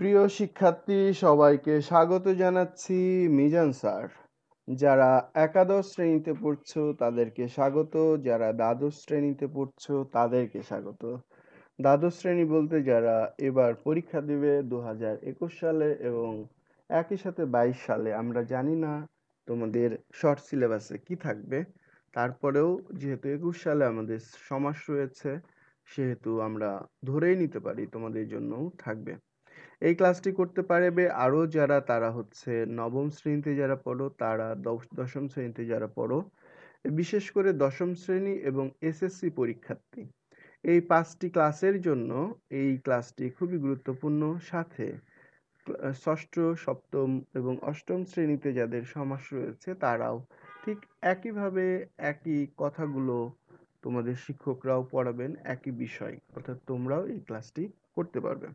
প্রিয় শিক্ষার্থী সবাইকে স্বাগত জানাচ্ছি মিজান স্যার যারা একাদশ শ্রেণীতে পড়ছো তাদেরকে স্বাগত যারা দ্বাদশ শ্রেণীতে পড়ছো তাদেরকে স্বাগত দ্বাদশ শ্রেণী বলতে যারা এবার পরীক্ষা দিবে দু হাজার একুশ সালে এবং একই সাথে বাইশ সালে আমরা জানি না তোমাদের শর্ট সিলেবাসে কি থাকবে তারপরেও যেহেতু একুশ সালে আমাদের সমাস রয়েছে সেহেতু আমরা ধরেই নিতে পারি তোমাদের জন্যও থাকবে এই ক্লাসটি করতে পারবে আরও যারা তারা হচ্ছে নবম শ্রেণীতে যারা পড়ো তারা দশম শ্রেণীতে যারা পড়ো বিশেষ করে দশম শ্রেণী এবং এসএসসি পরীক্ষার্থী এই পাঁচটি ক্লাসের জন্য এই ক্লাসটি খুবই গুরুত্বপূর্ণ সাথে ষষ্ঠ সপ্তম এবং অষ্টম শ্রেণীতে যাদের সমাস রয়েছে তারাও ঠিক একইভাবে একই কথাগুলো তোমাদের শিক্ষকরাও পড়াবেন একই বিষয় অর্থাৎ তোমরাও এই ক্লাসটি করতে পারবে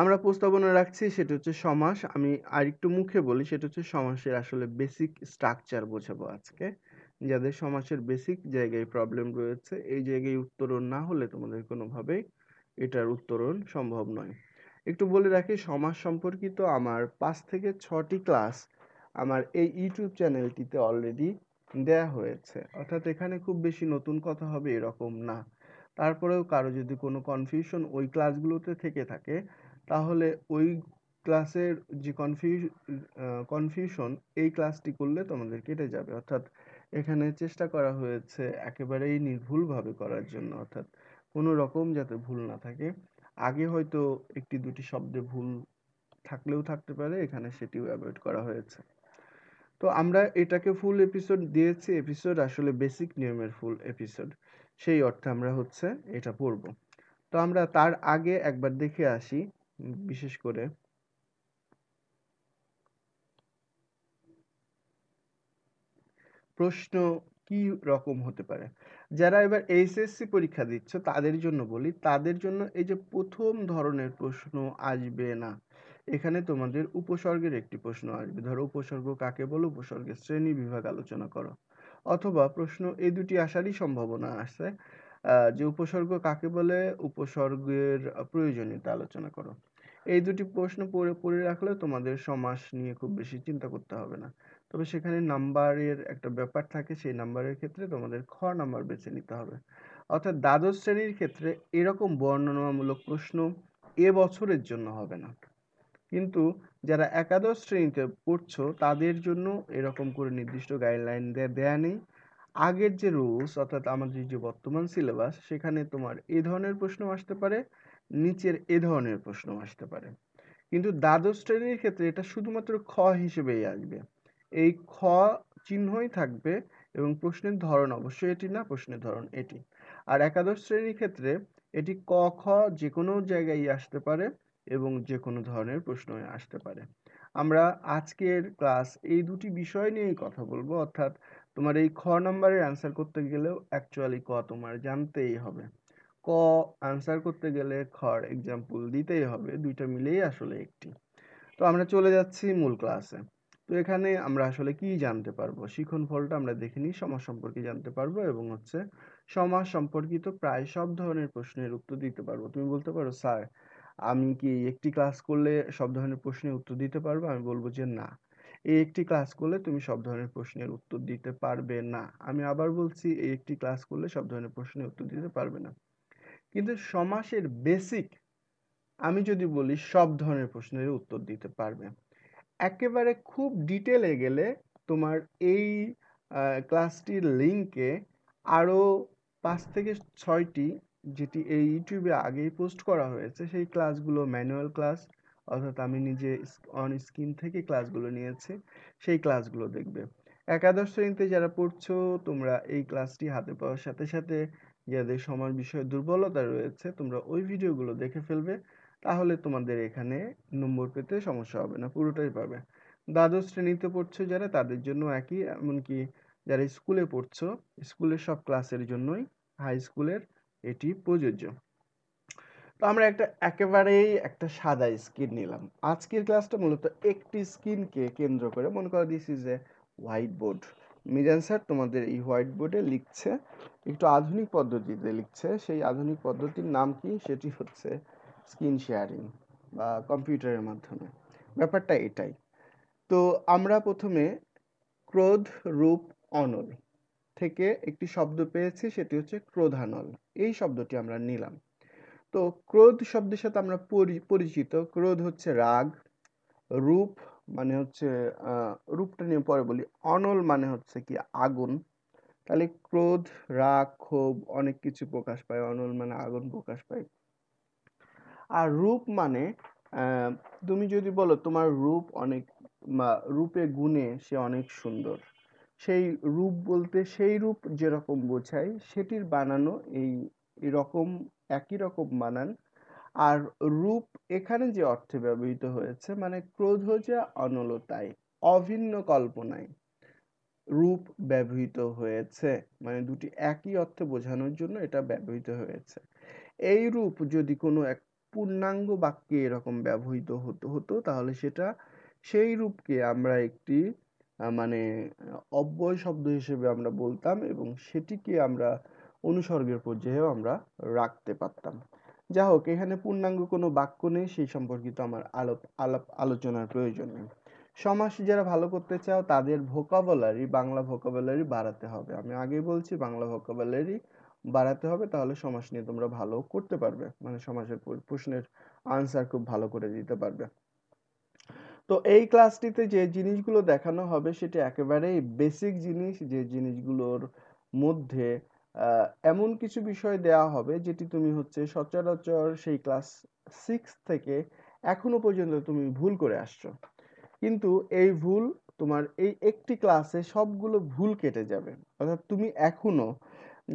আমরা প্রস্তাবনা রাখছি সেটা হচ্ছে সমাস আমি আরেকটু মুখে বলি সেটা হচ্ছে সমাসের আসলে বেসিক স্ট্রাকচার বোঝাবো আজকে যাদের সমাসের বেসিক জায়গায় প্রবলেম রয়েছে এই জায়গায় উত্তরণ না হলে তোমাদের কোনোভাবেই এটার উত্তরণ সম্ভব নয় একটু বলে রাখি সমাজ সম্পর্কিত আমার পাঁচ থেকে ছটি ক্লাস আমার এই ইউটিউব চ্যানেলটিতে অলরেডি দেয়া হয়েছে অর্থাৎ এখানে খুব বেশি নতুন কথা হবে এরকম না তারপরেও কারো যদি কোনো কনফিউশন ওই ক্লাসগুলোতে থেকে থাকে তাহলে ওই ক্লাসের যে কনফিউ কনফিউশন এই ক্লাসটি করলে তোমাদের কেটে যাবে অর্থাৎ এখানে চেষ্টা করা হয়েছে একেবারেই নির্ভুলভাবে করার জন্য অর্থাৎ কোনো রকম যাতে ভুল না থাকে আগে হয়তো একটি দুটি শব্দে ভুল থাকলেও থাকতে পারে এখানে সেটিও অ্যাভয়েড করা হয়েছে তো আমরা এটাকে ফুল এপিসোড দিয়েছি এপিসোড আসলে বেসিক নিয়মের ফুল এপিসোড সেই অর্থে আমরা হচ্ছে এটা পড়ব তো আমরা তার আগে একবার দেখে আসি বিশেষ করে প্রশ্ন কি রকম হতে পারে যারা এবার এইচএসসি পরীক্ষা দিচ্ছ তাদের জন্য বলি তাদের জন্য এই যে প্রথম ধরনের প্রশ্ন আসবে না এখানে তোমাদের উপসর্গের একটি প্রশ্ন আসবে ধরো উপসর্গ কাকে বলো উপসর্গের শ্রেণী বিভাগ আলোচনা করো অথবা প্রশ্ন এই দুটি আসারই সম্ভাবনা আছে যে উপসর্গ কাকে বলে উপসর্গের প্রয়োজনীয়তা আলোচনা করো এই দুটি প্রশ্ন পড়ে পড়ে রাখলে তোমাদের সমাস নিয়ে খুব বেশি চিন্তা করতে হবে না তবে সেখানে নাম্বারের একটা ব্যাপার থাকে সেই নাম্বারের ক্ষেত্রে তোমাদের খ নাম্বার বেছে নিতে হবে অর্থাৎ দ্বাদশ শ্রেণীর ক্ষেত্রে এরকম বর্ণনামূলক প্রশ্ন এ বছরের জন্য হবে না কিন্তু যারা একাদশ শ্রেণীতে পড়ছো তাদের জন্য এরকম করে নির্দিষ্ট গাইডলাইন দেয়া নেই আগের যে রুলস অর্থাৎ আমাদের যে বর্তমান সিলেবাস সেখানে তোমার এ ধরনের প্রশ্ন আসতে পারে নিচের এ ধরনের প্রশ্ন আসতে পারে কিন্তু দ্বাদশ শ্রেণীর ক্ষেত্রে এটা শুধুমাত্র খ হিসেবেই আসবে এই খ চিহ্নই থাকবে এবং প্রশ্নের ধরন অবশ্যই এটি না প্রশ্নের ধরন এটি আর একাদশ শ্রেণীর ক্ষেত্রে এটি ক খ যে কোনো জায়গায় আসতে পারে এবং যে কোনো ধরনের প্রশ্ন আসতে পারে আমরা আজকের ক্লাস এই দুটি বিষয় নিয়েই কথা বলবো অর্থাৎ তোমার এই খ নাম্বারের অ্যান্সার করতে গেলেও অ্যাকচুয়ালি ক তোমার জানতেই হবে ক আনসার করতে গেলে খর এক্সাম্পল দিতেই হবে দুইটা মিলেই আসলে একটি তো আমরা চলে যাচ্ছি মূল ক্লাসে তো এখানে আমরা আসলে কি জানতে পারবো শিখন ফলটা আমরা দেখে নিই সমাজ সম্পর্কে জানতে পারবো এবং হচ্ছে সমাজ সম্পর্কিত প্রায় সব ধরনের প্রশ্নের উত্তর দিতে পারবো তুমি বলতে পারো স্যার আমি কি একটি ক্লাস করলে সব ধরনের প্রশ্নের উত্তর দিতে পারবো আমি বলবো যে না এই একটি ক্লাস করলে তুমি সব ধরনের প্রশ্নের উত্তর দিতে পারবে না আমি আবার বলছি এই একটি ক্লাস করলে সব ধরনের প্রশ্নের উত্তর দিতে পারবে না কিন্তু সমাসের বেসিক আমি যদি বলি সব ধরনের প্রশ্নের উত্তর দিতে পারবে একেবারে খুব ডিটেলে গেলে তোমার এই ক্লাসটির লিঙ্কে আরও পাঁচ থেকে ছয়টি যেটি এই ইউটিউবে আগেই পোস্ট করা হয়েছে সেই ক্লাসগুলো ম্যানুয়াল ক্লাস অর্থাৎ আমি নিজে অন স্ক্রিন থেকে ক্লাসগুলো নিয়েছি সেই ক্লাসগুলো দেখবে একাদশ শ্রেণীতে যারা পড়ছো তোমরা এই ক্লাসটি হাতে পাওয়ার সাথে সাথে যাদের সমাজ বিষয়ে দুর্বলতা রয়েছে তোমরা ওই ভিডিওগুলো দেখে ফেলবে তাহলে তোমাদের এখানে নম্বর পেতে সমস্যা হবে না পুরোটাই পাবে দ্বাদশ শ্রেণীতে পড়ছো যারা তাদের জন্য একই এমনকি যারা স্কুলে পড়ছো স্কুলের সব ক্লাসের জন্যই হাই স্কুলের এটি প্রযোজ্য তো আমরা একটা একেবারেই একটা সাদা স্কিন নিলাম আজকের ক্লাসটা মূলত একটি স্কিনকে কেন্দ্র করে মনে করা this is a white board Mizan sir তোমাদের এই হোয়াইট বোর্ডে লিখছে একটু আধুনিক পদ্ধতিতে লিখছে সেই আধুনিক পদ্ধতির নাম কি সেটি হচ্ছে স্ক্রিন শেয়ারিং বা কম্পিউটারের মাধ্যমে ব্যাপারটা এটাই তো আমরা প্রথমে ক্রোধ রূপ অনল থেকে একটি শব্দ পেয়েছি সেটি হচ্ছে ক্রোধানল এই শব্দটি আমরা নিলাম তো ক্রোধ শব্দের সাথে আমরা পরিচিত ক্রোধ হচ্ছে রাগ রূপ মানে হচ্ছে রূপটা নিয়ে পরে বলি অনল মানে হচ্ছে কি আগুন তাহলে ক্রোধ রাগ ক্ষোভ অনেক কিছু প্রকাশ পায় অনল মানে আগুন প্রকাশ পায় আর রূপ মানে তুমি যদি বলো তোমার রূপ অনেক রূপে গুণে সে অনেক সুন্দর সেই রূপ বলতে সেই রূপ যেরকম বোঝায় সেটির বানানো এই এরকম একই রকম বানান আর রূপ এখানে যে অর্থে ব্যবহৃত হয়েছে মানে ক্রোধ যা অনলতায় অভিন্ন কল্পনায় রূপ ব্যবহৃত হয়েছে মানে দুটি একই অর্থে বোঝানোর জন্য এটা ব্যবহৃত হয়েছে এই রূপ যদি কোনো এক পূর্ণাঙ্গ বাক্যে এরকম ব্যবহৃত হতো হতো তাহলে সেটা সেই রূপকে আমরা একটি মানে অব্যয় শব্দ হিসেবে আমরা বলতাম এবং সেটিকে আমরা অনুসর্গের পর্যায়েও আমরা রাখতে পারতাম যা হোক এখানে পূর্ণাঙ্গ কোনো বাক্য নেই সেই সম্পর্কিত আমার আলাপ আলাপ আলোচনার প্রয়োজন নেই সমাস যারা ভালো করতে চাও তাদের ভোকাবুলারি বাংলা ভোকাবুলারি বাড়াতে হবে আমি আগেই বলছি বাংলা ভোকাবলারি বাড়াতে হবে তাহলে সমাস নিয়ে তোমরা ভালো করতে পারবে মানে সমাজের প্রশ্নের আনসার খুব ভালো করে দিতে পারবে তো এই ক্লাসটিতে যে জিনিসগুলো দেখানো হবে সেটি একেবারেই বেসিক জিনিস যে জিনিসগুলোর মধ্যে এমন কিছু বিষয় দেয়া হবে যেটি তুমি হচ্ছে সচরাচর সেই ক্লাস সিক্স থেকে এখনো পর্যন্ত তুমি ভুল করে আসছো কিন্তু এই ভুল তোমার এই একটি ক্লাসে সবগুলো ভুল কেটে যাবে অর্থাৎ তুমি এখনো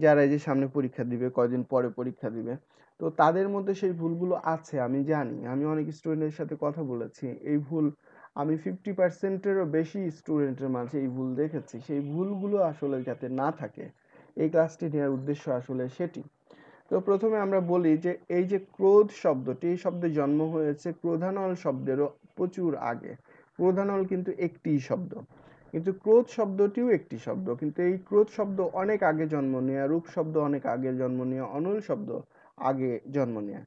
যারা এই যে সামনে পরীক্ষা দিবে কয়দিন পরে পরীক্ষা দিবে তো তাদের মধ্যে সেই ভুলগুলো আছে আমি জানি আমি অনেক স্টুডেন্টের সাথে কথা বলেছি এই ভুল আমি ফিফটি পার্সেন্টেরও বেশি স্টুডেন্টের মাঝে এই ভুল দেখেছি সেই ভুলগুলো আসলে যাতে না থাকে এই ক্লাসটি নেওয়ার উদ্দেশ্য আসলে সেটি তো প্রথমে আমরা বলি যে এই যে ক্রোধ শব্দটি এই শব্দের জন্ম হয়েছে ক্রোধানল শব্দেরও প্রচুর আগে ক্রোধানল কিন্তু একটি শব্দ কিন্তু ক্রোধ শব্দটিও একটি শব্দ কিন্তু এই ক্রোধ শব্দ অনেক আগে জন্ম নেয়া রূপ শব্দ অনেক আগে জন্ম নেওয়া অনল শব্দ আগে জন্ম নেয়া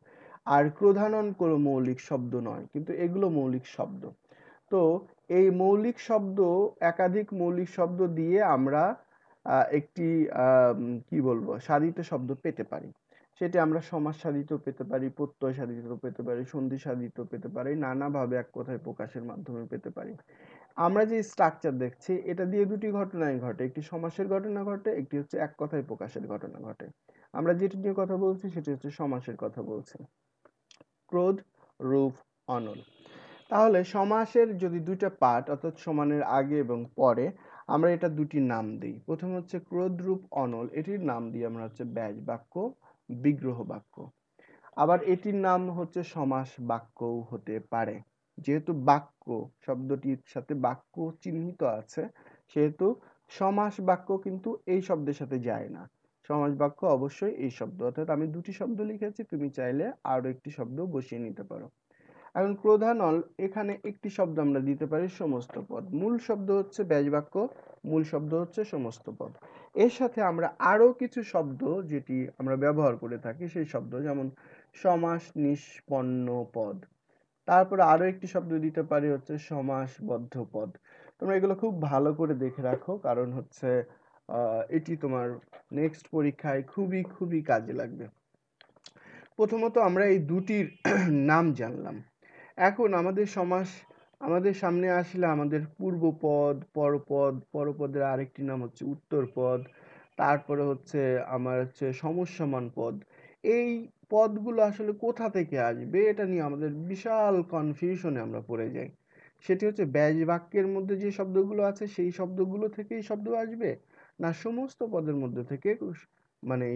আর ক্রোধানন কোনো মৌলিক শব্দ নয় কিন্তু এগুলো মৌলিক শব্দ তো এই মৌলিক শব্দ একাধিক মৌলিক শব্দ দিয়ে আমরা একটি কি বলবো সাধিত শব্দ পেতে পারি সেটি আমরা সমাজ সাধিত পেতে পারি প্রত্যয় সাধিত পেতে পারি সন্ধি সাধিত পেতে পারি নানাভাবে এক কথায় প্রকাশের মাধ্যমে পেতে পারি আমরা যে স্ট্রাকচার দেখছি এটা দিয়ে দুটি ঘটনাই ঘটে একটি সমাসের ঘটনা ঘটে একটি হচ্ছে এক কথায় প্রকাশের ঘটনা ঘটে আমরা যেটি নিয়ে কথা বলছি সেটি হচ্ছে সমাসের কথা বলছি ক্রোধ রূপ অনল তাহলে সমাসের যদি দুইটা পার্ট অর্থাৎ সমানের আগে এবং পরে আমরা এটা দুটি নাম দিই প্রথম হচ্ছে ক্রোধরূপ অনল এটির নাম দিই আমরা হচ্ছে ব্যাজ বাক্য বিগ্রহ বাক্য আবার এটির নাম হচ্ছে সমাস বাক্যও হতে পারে যেহেতু বাক্য শব্দটির সাথে বাক্য চিহ্নিত আছে সেহেতু সমাস বাক্য কিন্তু এই শব্দের সাথে যায় না সমাস বাক্য অবশ্যই এই শব্দ অর্থাৎ আমি দুটি শব্দ লিখেছি তুমি চাইলে আরও একটি শব্দ বসিয়ে নিতে পারো এখন ক্রোধানল এখানে একটি শব্দ আমরা দিতে পারি সমস্ত পদ মূল শব্দ হচ্ছে ব্যাজবাক্য মূল শব্দ হচ্ছে সমস্ত পদ এর সাথে আমরা আরও কিছু শব্দ যেটি আমরা ব্যবহার করে থাকি সেই শব্দ যেমন সমাস নিষ্পন্ন পদ তারপর আরও একটি শব্দ দিতে পারি হচ্ছে সমাসবদ্ধ পদ তোমরা এগুলো খুব ভালো করে দেখে রাখো কারণ হচ্ছে এটি তোমার নেক্সট পরীক্ষায় খুবই খুবই কাজে লাগবে প্রথমত আমরা এই দুটির নাম জানলাম এখন আমাদের সমাস আমাদের সামনে আসলে আমাদের পূর্বপদ পরপদ পরপদের আরেকটি নাম হচ্ছে উত্তরপদ তারপরে হচ্ছে আমার হচ্ছে সমস্যামান পদ এই পদগুলো আসলে কোথা থেকে আসবে এটা নিয়ে আমাদের বিশাল কনফিউশনে আমরা পড়ে যাই সেটি হচ্ছে ব্যাজ বাক্যের মধ্যে যে শব্দগুলো আছে সেই শব্দগুলো থেকেই শব্দ আসবে না সমস্ত পদের মধ্যে থেকে মানে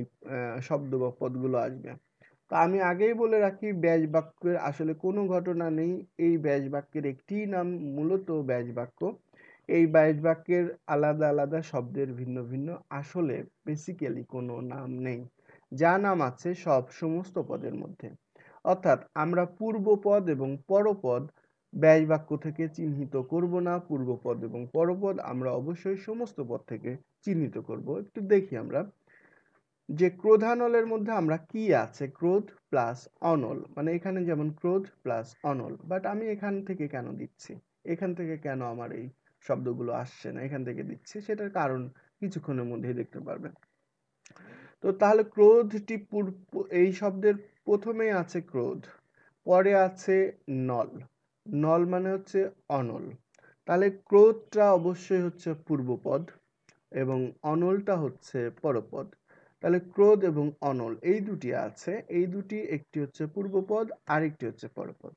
শব্দ বা পদগুলো আসবে তো আমি আগেই বলে রাখি ব্যাজ বাক্যের আসলে কোনো ঘটনা নেই এই ব্যাজ বাক্যের একটি নাম মূলত ব্যাজ বাক্য এই ব্যাজ বাক্যের আলাদা আলাদা শব্দের ভিন্ন ভিন্ন আসলে বেসিক্যালি কোনো নাম নেই যা নাম আছে সব সমস্ত পদের মধ্যে অর্থাৎ আমরা পূর্বপদ এবং পরপদ ব্যয় বাক্য থেকে চিহ্নিত করব না পূর্বপদ এবং পরপদ আমরা অবশ্যই সমস্ত পদ থেকে চিহ্নিত করব একটু দেখি আমরা যে ক্রোধানলের মধ্যে আমরা কি আছে ক্রোধ প্লাস অনল মানে এখানে যেমন ক্রোধ প্লাস অনল বাট আমি এখান থেকে কেন দিচ্ছি এখান থেকে কেন আমার এই শব্দগুলো আসছে না এখান থেকে দিচ্ছি সেটার কারণ কিছুক্ষণের মধ্যেই দেখতে পারবেন তো তাহলে ক্রোধটি পূর্ব এই শব্দের প্রথমে আছে ক্রোধ পরে আছে নল নল মানে হচ্ছে অনল তাহলে ক্রোধটা অবশ্যই হচ্ছে পূর্বপদ এবং অনলটা হচ্ছে পরপদ তাহলে ক্রোধ এবং অনল এই দুটি আছে এই দুটি একটি হচ্ছে পূর্বপদ আরেকটি হচ্ছে পরপদ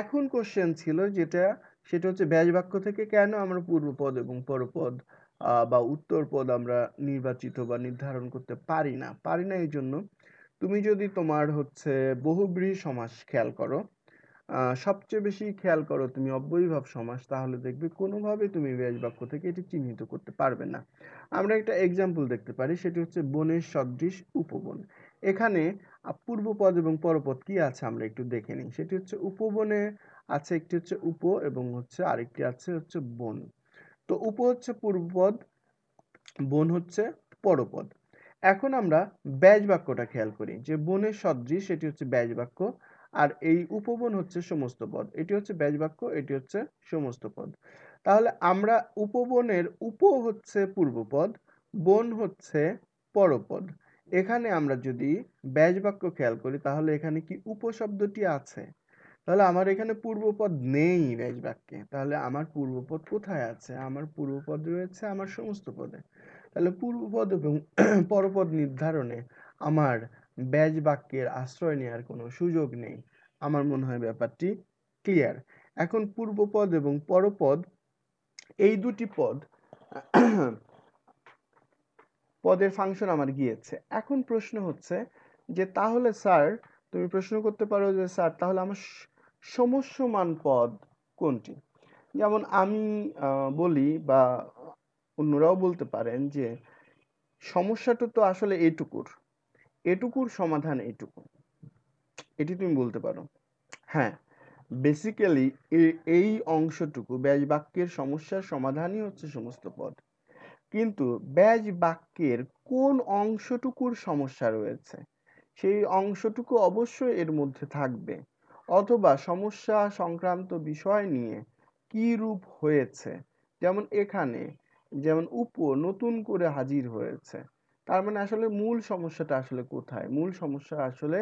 এখন কোশ্চেন ছিল যেটা সেটা হচ্ছে ব্যাস বাক্য থেকে কেন আমরা পূর্বপদ এবং পরপদ বা উত্তর পদ আমরা নির্বাচিত বা নির্ধারণ করতে পারি না পারি না এই জন্য তুমি যদি তোমার হচ্ছে বহুব্রীহি সমাস খেয়াল করো সবচেয়ে বেশি খেয়াল করো তুমি অব্যয়ীভাব সমাস তাহলে দেখবে কোনোভাবে তুমি বিশেষ বাক্য থেকে এটি চিহ্নিত করতে পারবে না আমরা একটা এক্সাম্পল দেখতে পারি সেটি হচ্ছে বনের সদৃশ উপবন এখানে পূর্বপদ এবং পরপদ কি আছে আমরা একটু দেখে নিই সেটি হচ্ছে উপবনে আছে একটি হচ্ছে উপ এবং হচ্ছে আরেকটি আছে হচ্ছে বন তো উপ হচ্ছে পূর্বপদ বন হচ্ছে পরপদ এখন আমরা ব্যাজ বাক্যটা খেয়াল করি যে বনের সদৃশ সেটি হচ্ছে ব্যাজ বাক্য আর এই উপবন হচ্ছে সমস্ত পদ এটি হচ্ছে ব্যাজবাক্য এটি হচ্ছে সমস্ত পদ তাহলে আমরা উপবনের উপ হচ্ছে পূর্বপদ বন হচ্ছে পরপদ এখানে আমরা যদি ব্যাজবাক্য খেয়াল করি তাহলে এখানে কি উপশব্দটি আছে তাহলে আমার এখানে পূর্বপদ নেই ব্যাজবাক্যে তাহলে আমার পূর্বপদ কোথায় আছে আমার পূর্বপদ রয়েছে আমার সমস্ত পদে তাহলে পূর্বপদ এবং পরপদ নির্ধারণে আমার ব্যাজ বাক্যের আশ্রয় নেওয়ার কোনো সুযোগ নেই আমার মনে হয় ব্যাপারটি ক্লিয়ার এখন পূর্বপদ এবং পরপদ এই দুটি পদ পদের ফাংশন আমার গিয়েছে এখন প্রশ্ন হচ্ছে যে তাহলে স্যার তুমি প্রশ্ন করতে পারো যে স্যার তাহলে আমার সমস্যমান পদ কোনটি যেমন আমি বলি বা অন্যরাও বলতে পারেন যে সমস্যাটা তো আসলে এটুকুর এটুকুর সমাধান এটুকু এটি তুমি বলতে পারো হ্যাঁ বেসিক্যালি এই অংশটুকু ব্যাজ বাক্যের সমস্যার সমাধানই হচ্ছে সমস্ত পদ কিন্তু ব্যাজ বাক্যের কোন অংশটুকুর সমস্যা রয়েছে সেই অংশটুকু অবশ্যই এর মধ্যে থাকবে অথবা সমস্যা সংক্রান্ত বিষয় নিয়ে কি রূপ হয়েছে যেমন এখানে যেমন উপ নতুন করে হাজির হয়েছে তার মানে আসলে মূল সমস্যাটা আসলে কোথায় মূল সমস্যা আসলে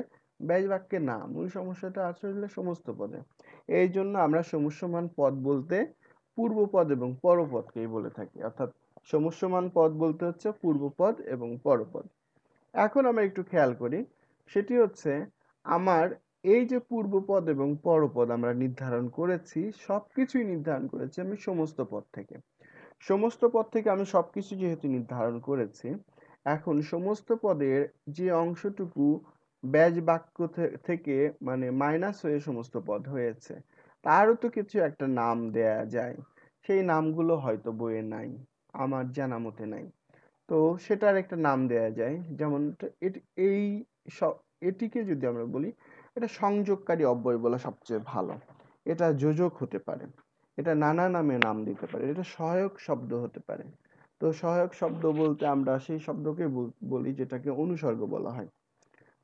ব্যয় বাক্যে না মূল সমস্যাটা আসলে সমস্ত পদে এই জন্য আমরা সমস্যমান পদ বলতে পূর্বপদ এবং পরপদকেই বলে থাকি অর্থাৎ সমস্যমান পদ বলতে হচ্ছে পূর্বপদ এবং পরপদ এখন আমরা একটু খেয়াল করি সেটি হচ্ছে আমার এই যে পূর্বপদ এবং পরপদ আমরা নির্ধারণ করেছি সব কিছুই নির্ধারণ করেছি আমি সমস্ত পদ থেকে সমস্ত পদ থেকে আমি সবকিছু যেহেতু নির্ধারণ করেছি এখন সমস্ত পদের যে অংশটুকু ব্যাজ বাক্য থেকে মানে মাইনাস হয়ে সমস্ত পদ হয়েছে তারও তো কিছু একটা নাম দেয়া যায় সেই নামগুলো হয়তো বইয়ে নাই আমার জানা মতে নাই তো সেটার একটা নাম দেয়া যায় যেমন এই এটিকে যদি আমরা বলি এটা সংযোগকারী অব্যয় বলা সবচেয়ে ভালো এটা যোজক হতে পারে এটা নানা নামে নাম দিতে পারে এটা সহায়ক শব্দ হতে পারে তো সহায়ক শব্দ বলতে আমরা সেই শব্দকে বলি যেটাকে অনুসর্গ বলা হয়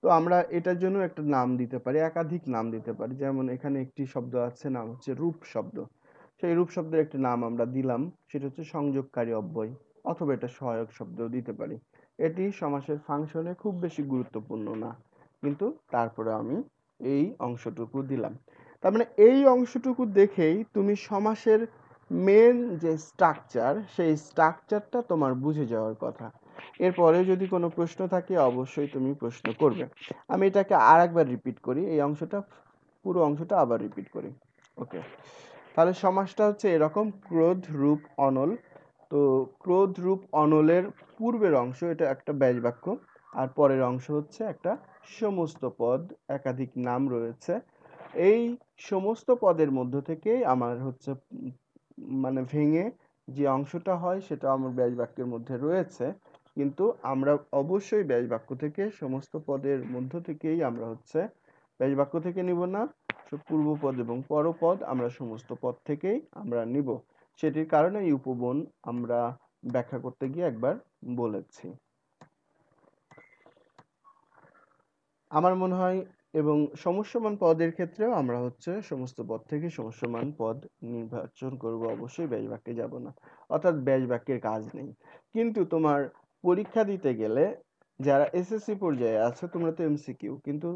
তো আমরা এটার জন্য একটা নাম দিতে পারি একাধিক নাম দিতে পারি যেমন এখানে একটি শব্দ আছে নাম হচ্ছে রূপ শব্দ সেই রূপ শব্দের একটা নাম আমরা দিলাম সেটা হচ্ছে সংযোগকারী অব্যয় অথবা এটা সহায়ক শব্দও দিতে পারি এটি সমাসের ফাংশনে খুব বেশি গুরুত্বপূর্ণ না কিন্তু তারপরে আমি এই অংশটুকু দিলাম তার মানে এই অংশটুকু দেখেই তুমি সমাসের মেন যে স্ট্রাকচার সেই স্ট্রাকচারটা তোমার বুঝে যাওয়ার কথা এরপরে যদি কোনো প্রশ্ন থাকে অবশ্যই তুমি প্রশ্ন করবে আমি এটাকে আর একবার রিপিট করি এই অংশটা পুরো অংশটা আবার রিপিট করি ওকে তাহলে সমাসটা হচ্ছে এরকম ক্রোধ রূপ অনল তো ক্রোধ রূপ অনলের পূর্বের অংশ এটা একটা ব্যাস বাক্য আর পরের অংশ হচ্ছে একটা সমস্ত পদ একাধিক নাম রয়েছে এই সমস্ত পদের মধ্য থেকেই আমার হচ্ছে মানে ভেঙে যে অংশটা হয় সেটা আমার ব্যাস বাক্যের মধ্যে রয়েছে কিন্তু আমরা অবশ্যই ব্যাস বাক্য থেকে সমস্ত পদের মধ্য থেকেই আমরা হচ্ছে ব্যাস বাক্য থেকে নিব না পূর্বপদ এবং পরপদ আমরা সমস্ত পদ থেকেই আমরা নিব সেটির কারণে এই উপবন আমরা ব্যাখ্যা করতে গিয়ে একবার বলেছি আমার মনে হয় এবং সমস্যমান পদের ক্ষেত্রেও আমরা হচ্ছে সমস্ত পদ থেকে সমস্যমান পদ নির্বাচন করব অবশ্যই ব্যাস বাক্যে যাব না অর্থাৎ ব্যাস বাক্যের কাজ নেই কিন্তু তোমার পরীক্ষা দিতে গেলে যারা এসএসসি পর্যায়ে আছে তোমরা তো এমসিকিউ কিন্তু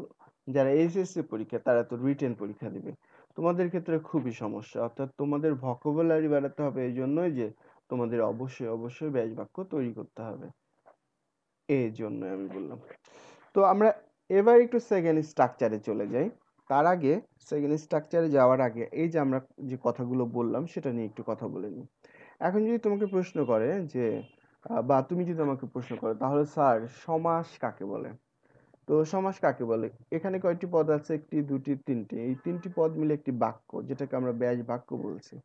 যারা এসএসসি পরীক্ষা তারা তো রিটেন পরীক্ষা দিবে তোমাদের ক্ষেত্রে খুবই সমস্যা অর্থাৎ তোমাদের ভোকাবুলারি বাড়াতে হবে এই জন্যই যে তোমাদের অবশ্যই অবশ্যই ব্যাস বাক্য তৈরি করতে হবে এই জন্য আমি বললাম তো আমরা এবার একটু সেকেন্ড স্ট্রাকচারে চলে যাই তার আগে সেকেন্ড স্ট্রাকচারে যাওয়ার আগে এই যে আমরা যে কথাগুলো বললাম সেটা নিয়ে একটু কথা বলে নিই এখন যদি তোমাকে প্রশ্ন করে যে বা তুমি যদি আমাকে প্রশ্ন করো তাহলে স্যার সমাস কাকে বলে তো সমাস কাকে বলে এখানে কয়টি পদ আছে একটি দুটি তিনটি এই তিনটি পদ মিলে একটি বাক্য যেটাকে আমরা ব্যাস বাক্য বলছি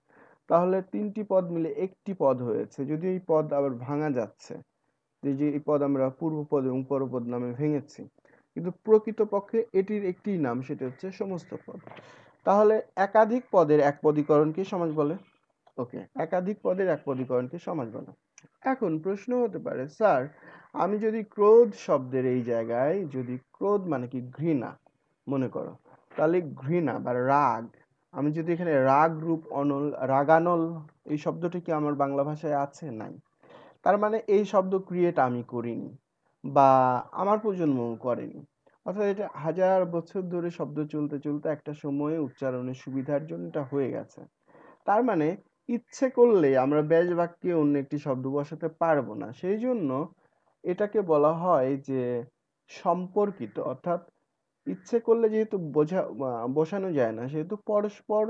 তাহলে তিনটি পদ মিলে একটি পদ হয়েছে যদি এই পদ আবার ভাঙা যাচ্ছে যে এই পদ আমরা পূর্বপদ এবং পরপদ নামে ভেঙেছি কিন্তু প্রকৃতপক্ষে এটির একটি নাম সেটি হচ্ছে সমস্ত পদ তাহলে একাধিক পদের এক পদীকরণকে সমাজ বলে ওকে একাধিক পদের এক পদীকরণকে সমাজ বলে এখন প্রশ্ন হতে পারে স্যার আমি যদি ক্রোধ শব্দের এই জায়গায় যদি ক্রোধ মানে কি ঘৃণা মনে করো তাহলে ঘৃণা বা রাগ আমি যদি এখানে রাগ রূপ অনল রাগানল এই শব্দটি কি আমার বাংলা ভাষায় আছে নাই তার মানে এই শব্দ ক্রিয়েট আমি করিনি বা আমার প্রজন্ম করেনি অর্থাৎ এটা হাজার বছর ধরে শব্দ চলতে চলতে একটা সময়ে উচ্চারণের সুবিধার জন্য এটা হয়ে গেছে তার মানে ইচ্ছে করলে আমরা ব্যাস বাক্যে অন্য একটি শব্দ বসাতে পারবো না সেই জন্য এটাকে বলা হয় যে সম্পর্কিত অর্থাৎ ইচ্ছে করলে যেহেতু বোঝা বসানো যায় না সেহেতু পরস্পর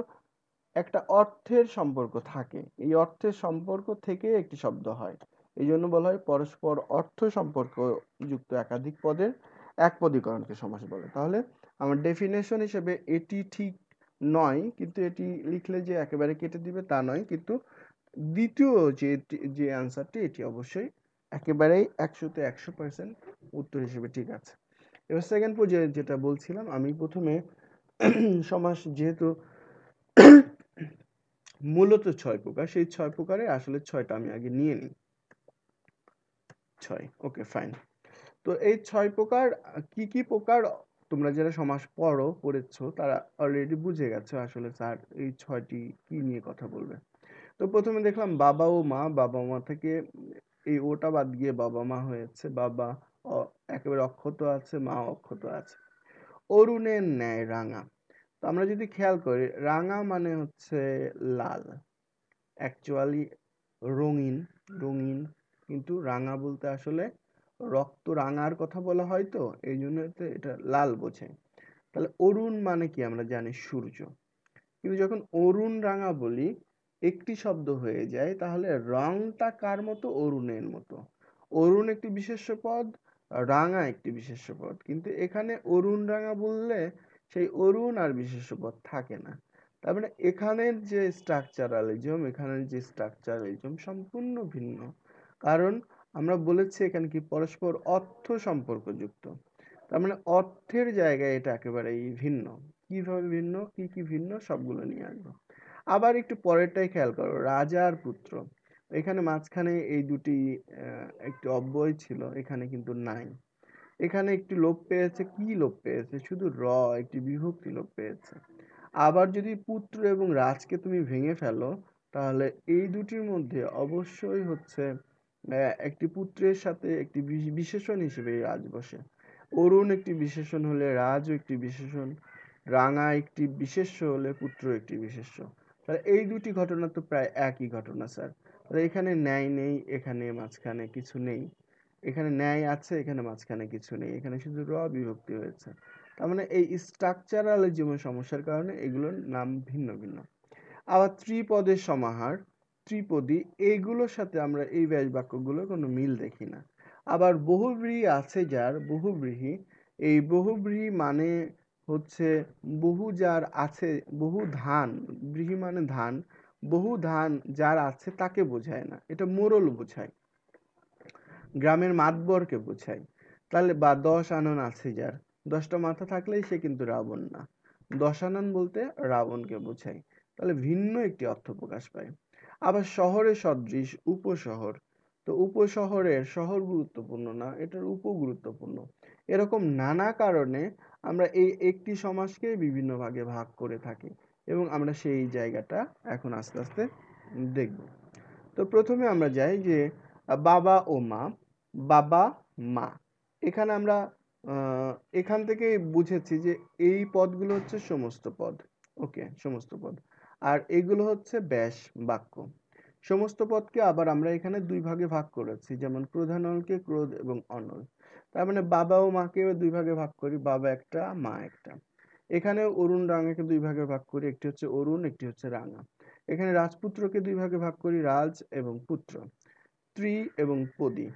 একটা অর্থের সম্পর্ক থাকে এই অর্থের সম্পর্ক থেকে একটি শব্দ হয় এই জন্য বলা হয় পরস্পর অর্থ সম্পর্কযুক্ত একাধিক পদের এক পদীকরণকে সমাস বলে তাহলে আমার ডেফিনেশন হিসেবে এটি ঠিক নয় কিন্তু এটি লিখলে যে একেবারে কেটে দিবে তা নয় কিন্তু দ্বিতীয় যে যে অ্যান্সারটি এটি অবশ্যই একেবারেই একশোতে একশো পার্সেন্ট উত্তর হিসেবে ঠিক আছে এবার সেকেন্ড পর্যায়ে যেটা বলছিলাম আমি প্রথমে সমাস যেহেতু মূলত ছয় প্রকার সেই ছয় প্রকারে আসলে ছয়টা আমি আগে নিয়ে নিই ছয় ওকে ফাইন তো এই ছয় প্রকার কি কি প্রকার তোমরা যারা সমাস পড়ো পড়েছ তারা অলরেডি বুঝে গেছো আসলে স্যার এই ছয়টি কি নিয়ে কথা বলবে তো প্রথমে দেখলাম বাবা ও মা বাবা মা থেকে এই ওটা বাদ গিয়ে বাবা মা হয়েছে বাবা একেবারে অক্ষত আছে মা অক্ষত আছে অরুণের ন্যায় রাঙা তো আমরা যদি খেয়াল করি রাঙা মানে হচ্ছে লাল অ্যাকচুয়ালি রঙিন রঙিন কিন্তু রাঙা বলতে আসলে রক্ত রাঙার কথা বলা হয় তো এই জন্য এটা লাল বোঝে তাহলে অরুণ মানে কি আমরা জানি সূর্য কিন্তু যখন অরুণ রাঙা বলি একটি শব্দ হয়ে যায় তাহলে রংটা কার মতো অরুণের মতো অরুণ একটি বিশেষ্য পদ রাঙা একটি বিশেষ্য পদ কিন্তু এখানে অরুণ রাঙা বললে সেই অরুণ আর বিশেষ্য পদ থাকে না তার মানে এখানের যে স্ট্রাকচারালিজম এখানের যে স্ট্রাকচারালিজম সম্পূর্ণ ভিন্ন কারণ আমরা বলেছি এখানে কি পরস্পর অর্থ সম্পর্কযুক্ত তার মানে অর্থের জায়গায় এটা একেবারেই ভিন্ন কিভাবে ভিন্ন কি কি ভিন্ন সবগুলো নিয়ে আসবো আবার একটু পরেরটাই খেয়াল করো রাজার পুত্র এখানে মাঝখানে এই দুটি একটি অব্যয় ছিল এখানে কিন্তু নাই এখানে একটি লোপ পেয়েছে কি লোপ পেয়েছে শুধু র একটি বিভক্তি লোপ পেয়েছে আবার যদি পুত্র এবং রাজকে তুমি ভেঙে ফেলো তাহলে এই দুটির মধ্যে অবশ্যই হচ্ছে একটি পুত্রের সাথে একটি বিশেষণ হিসেবে রাজ বসে অরুণ একটি বিশেষণ হলে রাজ একটি বিশেষণ রাঙা একটি বিশেষ্য হলে পুত্র একটি বিশেষ্য তাহলে এই দুটি ঘটনা তো প্রায় একই ঘটনা স্যার তাহলে এখানে ন্যায় নেই এখানে মাঝখানে কিছু নেই এখানে ন্যায় আছে এখানে মাঝখানে কিছু নেই এখানে শুধু র বিভক্তি হয়েছে তার মানে এই স্ট্রাকচারাল জীবন সমস্যার কারণে এগুলোর নাম ভিন্ন ভিন্ন আবার ত্রিপদের সমাহার ত্রিপদী এইগুলোর সাথে আমরা এই ব্যাস বাক্যগুলোর কোনো মিল দেখি না আবার বহুব্রীহি আছে যার বহুব্রীহি এই বহুব্রীহি মানে হচ্ছে বহু যার আছে বহু ধান ব্রীহি মানে ধান বহু ধান যার আছে তাকে বোঝায় না এটা মোরল বোঝায় গ্রামের মাতবরকে বোঝায় তাহলে বা দশ আনন আছে যার দশটা মাথা থাকলেই সে কিন্তু রাবণ না দশ আনন বলতে রাবণকে বোঝায় তাহলে ভিন্ন একটি অর্থ প্রকাশ পায় আবার শহরে সদৃশ উপশহর তো উপশহরের শহর গুরুত্বপূর্ণ না এটার উপ গুরুত্বপূর্ণ এরকম নানা কারণে আমরা এই একটি সমাজকে বিভিন্ন ভাগে ভাগ করে থাকি এবং আমরা সেই জায়গাটা এখন আস্তে আস্তে দেখব তো প্রথমে আমরা যাই যে বাবা ও মা বাবা মা এখানে আমরা এখান থেকে বুঝেছি যে এই পদগুলো হচ্ছে সমস্ত পদ ওকে সমস্ত পদ আর এগুলো হচ্ছে ব্যাস বাক্য সমস্ত পদকে আবার আমরা এখানে দুই ভাগে ভাগ করেছি যেমন প্রধান অলকে ক্রোধ এবং অনল তার মানে বাবা ও মাকে দুই ভাগে ভাগ করি বাবা একটা মা একটা এখানে অরুণ রাঙাকে দুই ভাগে ভাগ করি একটি হচ্ছে অরুণ একটি হচ্ছে রাঙা এখানে রাজপুত্রকে দুই ভাগে ভাগ করি রাজ এবং পুত্র ত্রি এবং পদি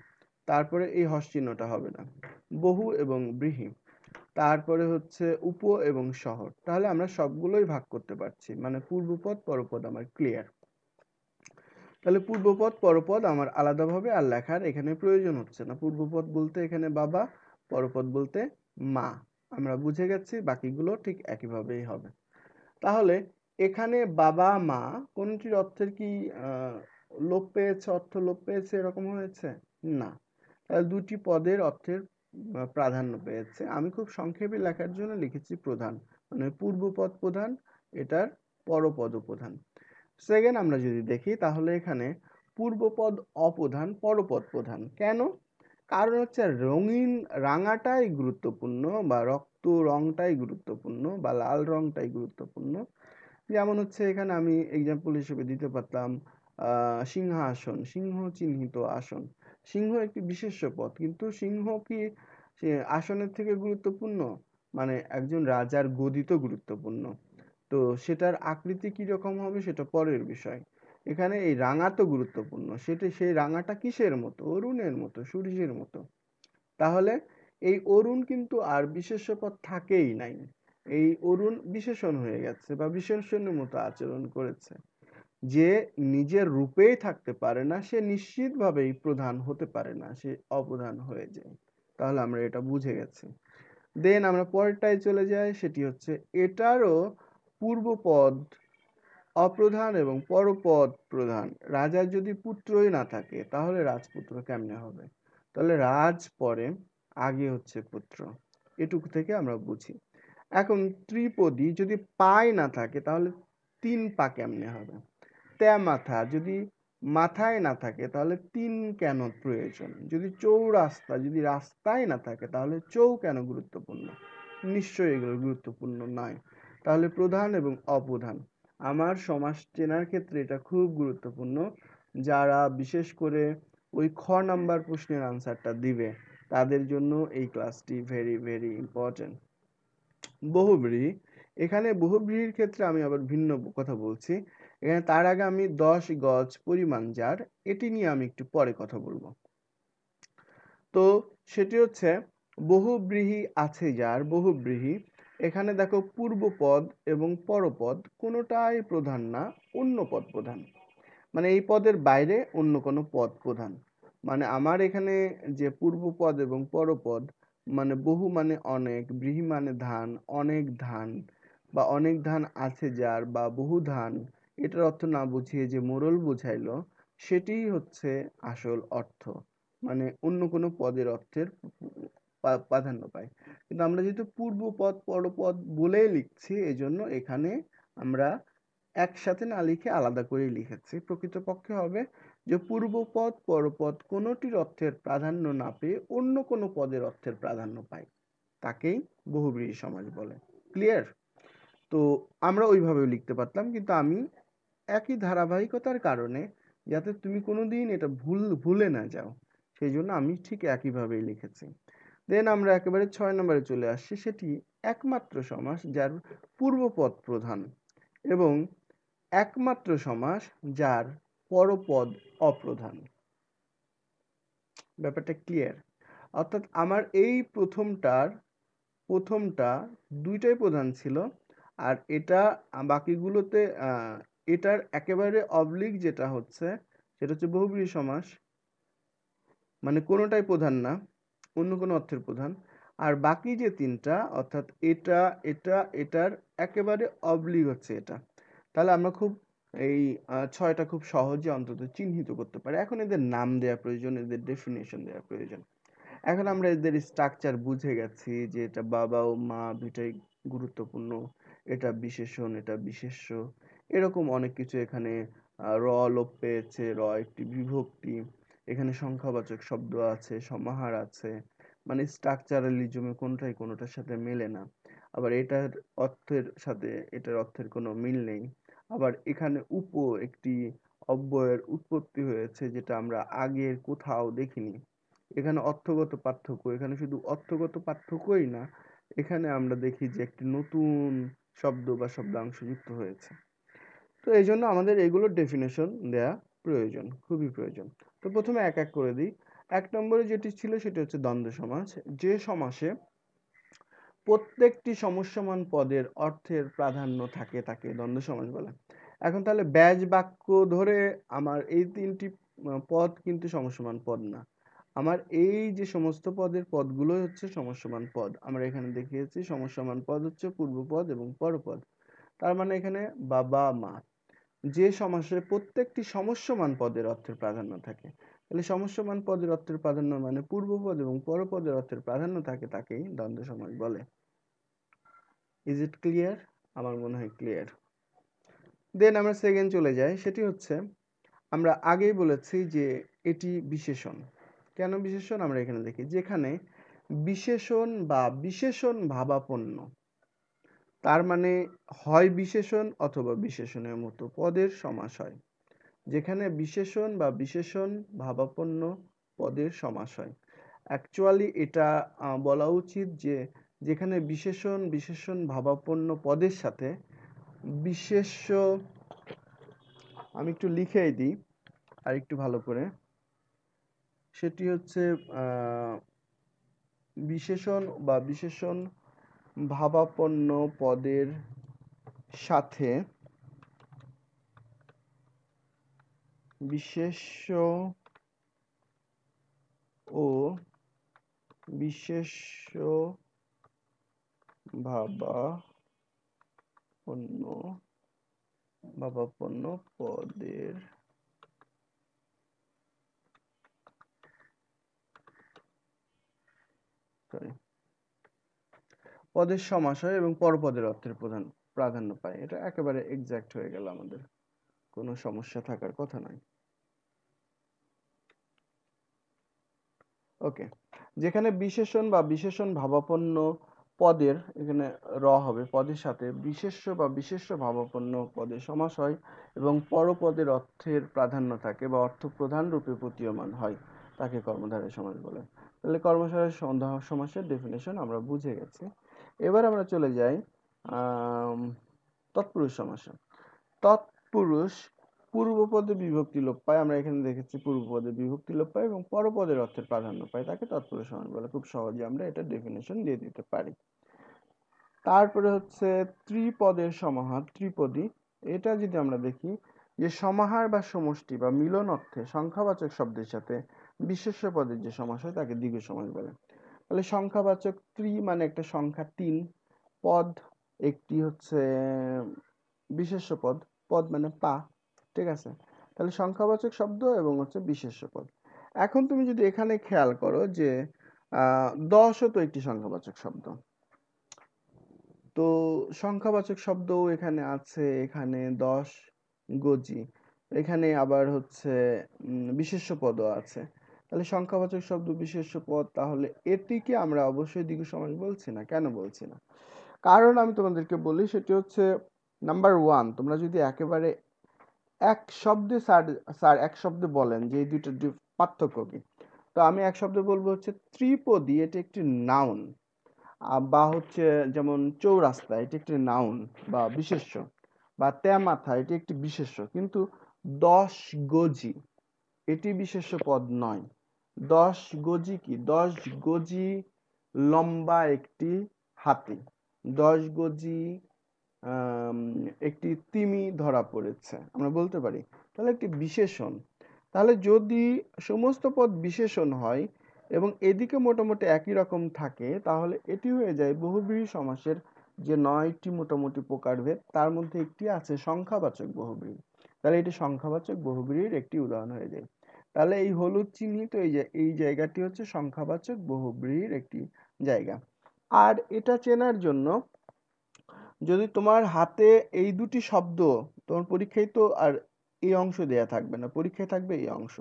তারপরে এই চিহ্নটা হবে না বহু এবং বৃহি তারপরে হচ্ছে উপ এবং শহর তাহলে আমরা সবগুলোই ভাগ করতে পারছি মানে পূর্বপদ পরপদ আমার ক্লিয়ার তাহলে পূর্বপদ পরপদ আমার আলাদাভাবে আর লেখার এখানে প্রয়োজন হচ্ছে না পূর্বপদ বলতে এখানে বাবা পরপদ বলতে মা আমরা বুঝে গেছি বাকিগুলো ঠিক একইভাবেই হবে তাহলে এখানে বাবা মা কোনটির অর্থের কি লোপ পেয়েছে অর্থ লোপ পেয়েছে এরকম হয়েছে না তাহলে দুটি পদের অর্থের প্রাধান্য পেয়েছে আমি খুব সংক্ষেপে লেখার জন্য লিখেছি প্রধান মানে পূর্বপদ প্রধান এটার পরপদ প্রধান সেকেন্ড আমরা যদি দেখি তাহলে এখানে পূর্বপদ অপ্রধান পরপদ প্রধান কেন কারণ হচ্ছে রঙিন রাঙাটাই গুরুত্বপূর্ণ বা রক্ত রংটাই গুরুত্বপূর্ণ বা লাল রংটাই গুরুত্বপূর্ণ যেমন হচ্ছে এখানে আমি এক্সাম্পল হিসেবে দিতে পারতাম সিংহাসন সিংহ চিহ্নিত আসন সিংহ একটি বিশেষ্য পদ কিন্তু সিংহ কি আসনের থেকে গুরুত্বপূর্ণ মানে একজন রাজার গদি তো গুরুত্বপূর্ণ তো সেটার আকৃতি কি রকম হবে সেটা পরের বিষয় এখানে এই রাঙা তো গুরুত্বপূর্ণ সেটা সেই রাঙাটা কিসের মতো অরুণের মতো সূর্যের মতো তাহলে এই অরুণ কিন্তু আর বিশেষ্য পদ থাকেই নাই এই অরুণ বিশেষণ হয়ে গেছে বা বিশেষণের মতো আচরণ করেছে যে নিজের রূপেই থাকতে পারে না সে নিশ্চিতভাবেই প্রধান হতে পারে না সে অপ্রধান হয়ে যায় তাহলে আমরা এটা বুঝে গেছি দেন আমরা পরেরটায় চলে যাই সেটি হচ্ছে এটারও পূর্বপদ অপ্রধান এবং পরপদ প্রধান রাজার যদি পুত্রই না থাকে তাহলে রাজপুত্র কেমনে হবে তাহলে রাজ পরে আগে হচ্ছে পুত্র এটুকু থেকে আমরা বুঝি এখন ত্রিপদী যদি পায় না থাকে তাহলে তিন পা কেমনে হবে ত্যা মাথা যদি মাথায় না থাকে তাহলে তিন কেন প্রয়োজন যদি চৌ রাস্তা যদি রাস্তায় না থাকে তাহলে চৌ কেন গুরুত্বপূর্ণ নিশ্চয়ই এগুলো গুরুত্বপূর্ণ নয় তাহলে প্রধান এবং অপ্রধান আমার সমাজ চেনার ক্ষেত্রে এটা খুব গুরুত্বপূর্ণ যারা বিশেষ করে ওই খ নাম্বার প্রশ্নের আনসারটা দিবে তাদের জন্য এই ক্লাসটি ভেরি ভেরি ইম্পর্ট্যান্ট বহুব্রীহি এখানে বহুব্রীহির ক্ষেত্রে আমি আবার ভিন্ন কথা বলছি এখানে তার আগে আমি দশ গজ পরিমাণ যার এটি নিয়ে আমি একটু পরে কথা বলবো তো সেটি হচ্ছে বহুব্রীহি আছে যার বহুব্রীহি এখানে দেখো পূর্বপদ এবং পরপদ কোনোটাই প্রধান না অন্য পদ প্রধান মানে এই পদের বাইরে অন্য কোনো পদ প্রধান মানে আমার এখানে যে পূর্বপদ এবং পরপদ মানে বহু মানে অনেক ব্রীহি মানে ধান অনেক ধান বা অনেক ধান আছে যার বা বহু ধান এটার অর্থ না বুঝিয়ে যে মোরল বুঝাইল সেটিই হচ্ছে আসল অর্থ মানে অন্য কোনো পদের অর্থের প্রাধান্য পায় কিন্তু আমরা যেহেতু পূর্বপদ পরপদ বলেই লিখছি এজন্য এখানে আমরা একসাথে না লিখে আলাদা করে লিখেছি প্রকৃতপক্ষে হবে যে পূর্বপদ পরপদ কোনোটির অর্থের প্রাধান্য না পেয়ে অন্য কোনো পদের অর্থের প্রাধান্য পায় তাকেই বহুব্রীহি সমাজ বলে ক্লিয়ার তো আমরা ওইভাবেও লিখতে পারতাম কিন্তু আমি একই ধারাবাহিকতার কারণে যাতে তুমি কোনো দিন এটা ভুল ভুলে না যাও সেই জন্য আমি ঠিক একইভাবেই লিখেছি দেন আমরা একেবারে ছয় নম্বরে চলে আসছি সেটি একমাত্র সমাস যার পূর্বপদ প্রধান এবং একমাত্র সমাস যার পরপদ অপ্রধান ব্যাপারটা ক্লিয়ার অর্থাৎ আমার এই প্রথমটার প্রথমটা দুইটাই প্রধান ছিল আর এটা বাকিগুলোতে এটার একেবারে অবলিক যেটা হচ্ছে সেটা হচ্ছে বহুব্রীহি সমাস মানে কোনোটাই প্রধান না অন্য কোনো অর্থের প্রধান আর বাকি যে তিনটা অর্থাৎ এটা এটা এটার একেবারে অবলিক হচ্ছে এটা তাহলে আমরা খুব এই ছয়টা খুব সহজে অন্তত চিহ্নিত করতে পারি এখন এদের নাম দেওয়া প্রয়োজন এদের ডেফিনেশন দেওয়া প্রয়োজন এখন আমরা এদের স্ট্রাকচার বুঝে গেছি যে এটা বাবা ও মা দুইটাই গুরুত্বপূর্ণ এটা বিশেষণ এটা বিশেষ্য এরকম অনেক কিছু এখানে র লোপ পেয়েছে র একটি বিভক্তি এখানে সংখ্যাবাচক শব্দ আছে সমাহার আছে মানে স্ট্রাকচারালিজমে কোনটাই কোনোটার সাথে মেলে না আবার এটার অর্থের সাথে এটার অর্থের কোনো মিল নেই আবার এখানে উপ একটি অব্যয়ের উৎপত্তি হয়েছে যেটা আমরা আগের কোথাও দেখিনি এখানে অর্থগত পার্থক্য এখানে শুধু অর্থগত পার্থক্যই না এখানে আমরা দেখি যে একটি নতুন শব্দ বা শব্দাংশ যুক্ত হয়েছে তো এই জন্য আমাদের এগুলোর ডেফিনেশন দেয়া প্রয়োজন খুবই প্রয়োজন তো প্রথমে এক এক করে দিই এক নম্বরে যেটি ছিল সেটি হচ্ছে দ্বন্দ্ব সমাজ যে সমাসে প্রত্যেকটি সমস্যমান পদের অর্থের প্রাধান্য থাকে তাকে দ্বন্দ্ব সমাজ বলে এখন তাহলে ব্যাজ বাক্য ধরে আমার এই তিনটি পদ কিন্তু সমসমান পদ না আমার এই যে সমস্ত পদের পদগুলো হচ্ছে সমসমান পদ আমরা এখানে দেখিয়েছি সমস্যামান পদ হচ্ছে পূর্বপদ এবং পরপদ তার মানে এখানে বাবা মা যে সমাসের প্রত্যেকটি সমস্যমান পদের অর্থের প্রাধান্য থাকে তাহলে সমস্যমান পদের অর্থের প্রাধান্য মানে পূর্বপদ এবং পরপদের অর্থের প্রাধান্য থাকে তাকেই দ্বন্দ্ব সমাস বলে ইজ ইট ক্লিয়ার আমার মনে হয় ক্লিয়ার দেন আমরা সেকেন্ড চলে যাই সেটি হচ্ছে আমরা আগেই বলেছি যে এটি বিশেষণ কেন বিশেষণ আমরা এখানে দেখি যেখানে বিশেষণ বা বিশেষণ ভাবাপন্ন তার মানে হয় বিশেষণ অথবা বিশেষণের মতো পদের সমাস হয় যেখানে বিশেষণ বা বিশেষণ ভাবাপন্ন পদের সমাস হয় অ্যাকচুয়ালি এটা বলা উচিত যে যেখানে বিশেষণ বিশেষণ ভাবাপন্ন পদের সাথে বিশেষ্য আমি একটু লিখেই দিই আর একটু ভালো করে সেটি হচ্ছে বিশেষণ বা বিশেষণ ভাবাপন্ন পদের সাথে বিশেষ্য ও বিশেষ্য ভাবাপন্ন ভাবাপন্ন পদের Sorry. পদের হয় এবং পরপদের অর্থের প্রধান প্রাধান্য পায় এটা একেবারে এক্স্যাক্ট হয়ে গেল আমাদের কোনো সমস্যা থাকার কথা নয় ওকে যেখানে বিশেষণ বা বিশেষণ ভাবাপন্ন পদের এখানে র হবে পদের সাথে বিশেষ্য বা বিশেষ্য ভাবাপন্ন পদের সমাস হয় এবং পরপদের অর্থের প্রাধান্য থাকে বা অর্থ প্রধান রূপে প্রতীয়মান হয় তাকে কর্মধারয় সমাস বলে তাহলে কর্মধারয় সমাসের ডেফিনেশন আমরা বুঝে গেছি এবার আমরা চলে যাই তৎপুরুষ সমাসে তৎপুরুষ পূর্বপদে বিভক্তি লোপ পায় আমরা এখানে দেখেছি পূর্বপদে বিভক্তি লোপ পায় এবং পরপদের অর্থের প্রাধান্য পায় তাকে তৎপুরুষ সমাস বলে খুব সহজে আমরা এটা ডেফিনেশন দিয়ে দিতে পারি তারপরে হচ্ছে ত্রিপদের সমাহার ত্রিপদী এটা যদি আমরা দেখি যে সমাহার বা সমষ্টি বা মিলন অর্থে সংখ্যাবাচক শব্দের সাথে বিশেষ্য পদের যে সমাস হয় তাকে দ্বিগু সমাস বলে তাহলে সংখ্যাবাচক ত্রি মানে একটা সংখ্যা তিন পদ একটি হচ্ছে বিশেষ পদ পদ মানে পা ঠিক আছে তাহলে সংখ্যাবাচক শব্দ এবং হচ্ছে বিশেষ্য পদ এখন তুমি যদি এখানে খেয়াল করো যে দশও তো একটি সংখ্যাবাচক শব্দ তো সংখ্যাবাচক শব্দও এখানে আছে এখানে দশ গজি এখানে আবার হচ্ছে বিশেষ পদও আছে তাহলে সংখ্যাবাচক শব্দ বিশেষ্য পদ তাহলে এটিকে আমরা অবশ্যই দ্বিগু সমাস বলছি না কেন বলছি না কারণ আমি তোমাদেরকে বলি সেটি হচ্ছে নাম্বার ওয়ান তোমরা যদি একেবারে এক শব্দে স্যার স্যার এক শব্দে বলেন যে এই দুইটার পার্থক্য কি তো আমি এক শব্দে বলবো হচ্ছে ত্রিপদী এটি একটি নাউন বা হচ্ছে যেমন চৌরাস্তা এটি একটি নাউন বা বিশেষ্য বা তেমাথা এটি একটি বিশেষ্য কিন্তু দশ গজি এটি বিশেষ্য পদ নয় দশ গজি কি দশ গজি লম্বা একটি হাতি দশ গজি একটি তিমি ধরা পড়েছে আমরা বলতে পারি তাহলে একটি বিশেষণ তাহলে যদি সমস্ত পদ বিশেষণ হয় এবং এদিকে মোটামুটি একই রকম থাকে তাহলে এটি হয়ে যায় বহুব্রীহি সমাসের যে নয়টি মোটামুটি প্রকারভেদ তার মধ্যে একটি আছে সংখ্যাবাচক বহুব্রীহি তাহলে এটি সংখ্যাবাচক বহুব্রীহির একটি উদাহরণ হয়ে যায় তাহলে এই হলুদ চিহ্নিত এই এই জায়গাটি হচ্ছে সংখ্যাবাচক বহুব্রীহির একটি জায়গা আর এটা চেনার জন্য যদি তোমার হাতে এই দুটি শব্দ তোমার পরীক্ষায় তো আর এই অংশ দেয়া থাকবে না পরীক্ষায় থাকবে এই অংশ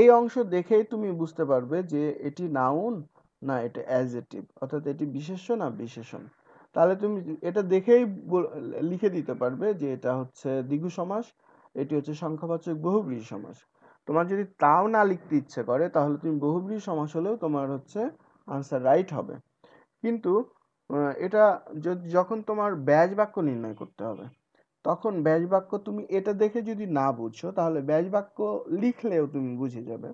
এই অংশ দেখেই তুমি বুঝতে পারবে যে এটি নাউন না এটা অ্যাজেটিভ অর্থাৎ এটি বিশেষ্য না বিশেষণ তাহলে তুমি এটা দেখেই লিখে দিতে পারবে যে এটা হচ্ছে দ্বিগু সমাস এটি হচ্ছে সংখ্যাবাচক বহুব্রীহি সমাস তোমার যদি তাও না লিখতে ইচ্ছে করে তাহলে তুমি বহুব্রীহি সমাস হলেও তোমার হচ্ছে আনসার রাইট হবে কিন্তু এটা যখন তোমার ব্যাজ বাক্য নির্ণয় করতে হবে তখন ব্যাজ বাক্য তুমি এটা দেখে যদি না বুঝছো তাহলে ব্যাজ বাক্য লিখলেও তুমি বুঝে যাবে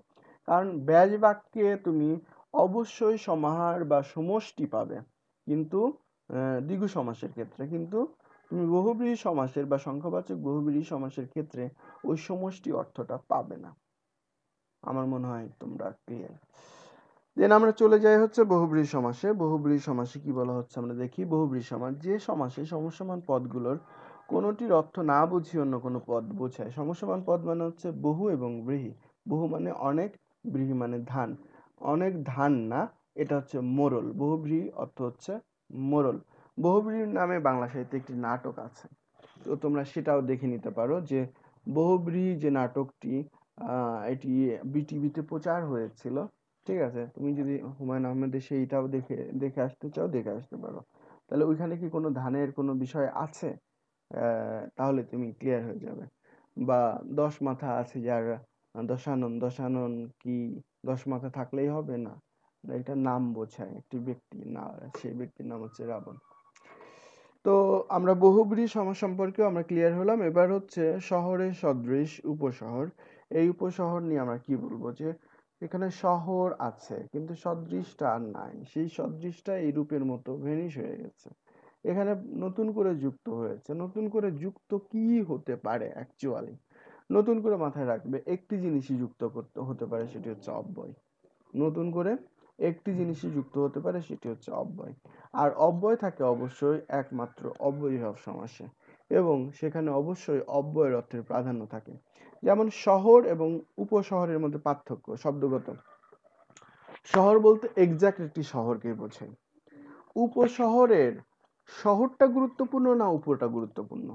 কারণ ব্যাজ বাক্যে তুমি অবশ্যই সমাহার বা সমষ্টি পাবে কিন্তু দ্বিগু সমাসের ক্ষেত্রে কিন্তু বহুব্রীহি সমাসের বা সংখ্যাবাচক বহুব্রীহি সমাসের ক্ষেত্রে ওই সমষ্টি অর্থটা পাবে না আমার মনে হয় তোমরা ক্লিয়ার দেন আমরা চলে যাই হচ্ছে বহুব্রীহি সমাসে বহুব্রীহি সমাসে কি বলা হচ্ছে আমরা দেখি বহুব্রীহি সমাস যে সমাসে সমসমান পদগুলোর কোনোটির অর্থ না বুঝি অন্য কোনো পদ বোঝায় সমসমান পদ মানে হচ্ছে বহু এবং ব্রীহি বহু মানে অনেক ব্রীহি মানে ধান অনেক ধান না এটা হচ্ছে মোরল বহুব্রীহি অর্থ হচ্ছে মোরল বহুব্রীহি নামে বাংলা সাহিত্যে একটি নাটক আছে তো তোমরা সেটাও দেখে নিতে পারো যে বহুব্রীহি যে নাটকটি এটি বিটিভিতে প্রচার হয়েছিল ঠিক আছে তুমি যদি হুমায়ুন আহমেদের সেইটাও দেখে দেখে আসতে চাও দেখে আসতে পারো তাহলে ওইখানে কি কোনো ধানের কোনো বিষয় আছে তাহলে তুমি ক্লিয়ার হয়ে যাবে বা দশ মাথা আছে যার দশানন দশানন কি দশ মাথা থাকলেই হবে না এটা নাম বোঝায় একটি ব্যক্তি না সেই ব্যক্তির নাম হচ্ছে রাবণ তো আমরা বহুব্রীহি সমাজ সম্পর্কেও আমরা ক্লিয়ার হলাম এবার হচ্ছে শহরের সদৃশ উপশহর এই উপশহর নিয়ে আমরা কি বলবো যে এখানে শহর আছে কিন্তু সদৃশটা আর নাই সেই সদৃশটা এই রূপের মতো ভেনিশ হয়ে গেছে এখানে নতুন করে যুক্ত হয়েছে নতুন করে যুক্ত কি হতে পারে অ্যাকচুয়ালি নতুন করে মাথায় রাখবে একটি জিনিসই যুক্ত করতে হতে পারে সেটি হচ্ছে অব্যয় নতুন করে একটি জিনিসে যুক্ত হতে পারে সেটি হচ্ছে অব্যয় আর অব্যয় থাকে অবশ্যই একমাত্র অব্যয়ীভাব সমাসে এবং সেখানে অবশ্যই অব্যয় অর্থের প্রাধান্য থাকে যেমন শহর এবং উপশহরের মধ্যে পার্থক্য শব্দগত শহর বলতে এক্সাক্ট একটি শহরকে বোঝে উপশহরের শহরটা গুরুত্বপূর্ণ না উপরটা গুরুত্বপূর্ণ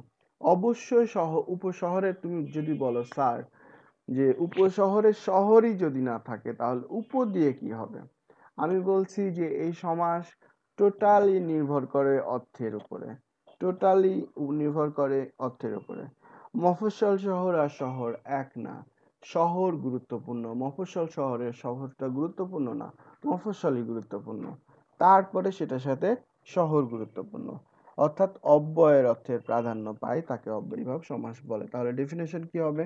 অবশ্যই শহর উপশহরের তুমি যদি বলো স্যার যে উপশহরের শহরই যদি না থাকে তাহলে উপ দিয়ে কি হবে আমি বলছি যে এই সমাস টোটালি নির্ভর করে অর্থের উপরে টোটালি নির্ভর করে অর্থের উপরে মফস্বল শহর আর শহর এক না শহর গুরুত্বপূর্ণ মফস্বল শহরের শহরটা গুরুত্বপূর্ণ না মফস্বলই গুরুত্বপূর্ণ তারপরে সেটার সাথে শহর গুরুত্বপূর্ণ অর্থাৎ অব্যয়ের অর্থের প্রাধান্য পায় তাকে অব্যয়ীভাব সমাস বলে তাহলে ডেফিনেশন কি হবে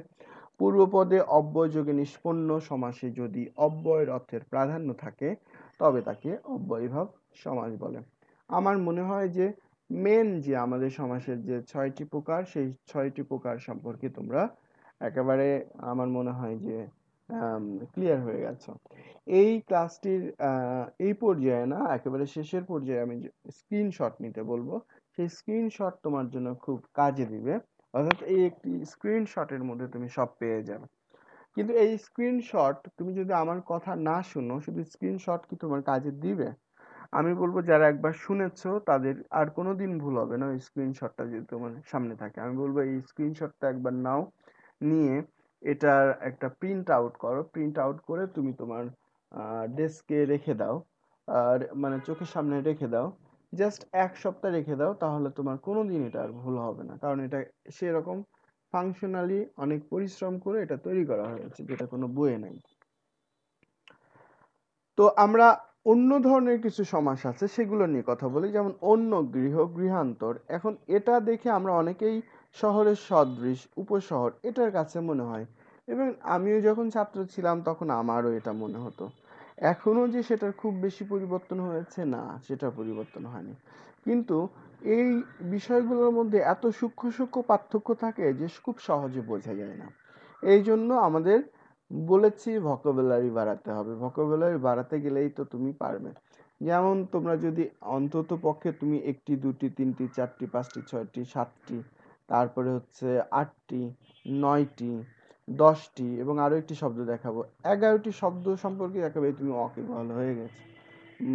পূর্বপদে অব্যয়যোগে নিষ্পন্ন সমাসে যদি অব্যয়ের অর্থের প্রাধান্য থাকে তবে তাকে অব্যয়ভাব সমাস বলে আমার মনে হয় যে মেন যে আমাদের সমাসের যে ছয়টি প্রকার সেই ছয়টি প্রকার সম্পর্কে তোমরা একেবারে আমার মনে হয় যে ক্লিয়ার হয়ে গেছ এই ক্লাসটির এই পর্যায়ে না একেবারে শেষের পর্যায়ে আমি স্ক্রিনশট নিতে বলবো সেই স্ক্রিনশট তোমার জন্য খুব কাজে দিবে অর্থাৎ এই একটি স্ক্রিনশটের মধ্যে তুমি সব পেয়ে যাবে কিন্তু এই স্ক্রিনশট তুমি যদি আমার কথা না শুনো শুধু স্ক্রিনশট কি তোমার কাজে দিবে আমি বলবো যারা একবার শুনেছো তাদের আর কোনো দিন ভুল হবে না ওই স্ক্রিনশটটা যদি তোমার সামনে থাকে আমি বলবো এই স্ক্রিনশটটা একবার নাও নিয়ে এটার একটা প্রিন্ট আউট করো প্রিন্ট আউট করে তুমি তোমার ডেস্কে রেখে দাও আর মানে চোখের সামনে রেখে দাও জাস্ট এক সপ্তাহ রেখে দাও তাহলে তোমার কোনো দিন এটা আর ভুল হবে না কারণ এটা সেরকম ফাংশনালি অনেক পরিশ্রম করে এটা তৈরি করা হয়েছে যেটা কোনো বইয়ে নাই তো আমরা অন্য ধরনের কিছু সমাস আছে সেগুলো নিয়ে কথা বলি যেমন অন্য গৃহ গৃহান্তর এখন এটা দেখে আমরা অনেকেই শহরের সদৃশ উপশহর এটার কাছে মনে হয় এবং আমিও যখন ছাত্র ছিলাম তখন আমারও এটা মনে হতো এখনও যে সেটার খুব বেশি পরিবর্তন হয়েছে না সেটা পরিবর্তন হয়নি কিন্তু এই বিষয়গুলোর মধ্যে এত সূক্ষ্ম সূক্ষ্ম পার্থক্য থাকে যে খুব সহজে বোঝা যায় না এই জন্য আমাদের বলেছি ভকোবেলারি বাড়াতে হবে ভকোবেলারি বাড়াতে গেলেই তো তুমি পারবে যেমন তোমরা যদি অন্তত পক্ষে তুমি একটি দুটি তিনটি চারটি পাঁচটি ছয়টি সাতটি তারপরে হচ্ছে আটটি নয়টি দশটি এবং আরও একটি শব্দ দেখাবো এগারোটি শব্দ সম্পর্কে একেবারে তুমি অকেবল হয়ে গেছো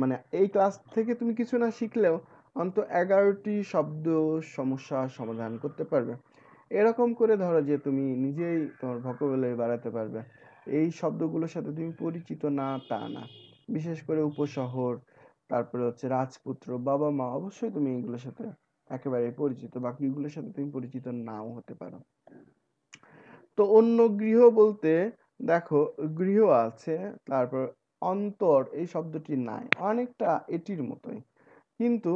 মানে এই ক্লাস থেকে তুমি কিছু না শিখলেও অন্ত এগারোটি শব্দ সমস্যা সমাধান করতে পারবে এরকম করে ধরো যে তুমি নিজেই তোমার ভোকাবুলারি বাড়াতে পারবে এই শব্দগুলোর সাথে তুমি পরিচিত না তা না বিশেষ করে উপশহর তারপরে হচ্ছে রাজপুত্র বাবা মা অবশ্যই তুমি এগুলোর সাথে একেবারে পরিচিত বাকিগুলোর সাথে তুমি পরিচিত নাও হতে পারো তো অন্য গৃহ বলতে দেখো গৃহ আছে তারপর অন্তর এই শব্দটি নাই অনেকটা এটির মতোই কিন্তু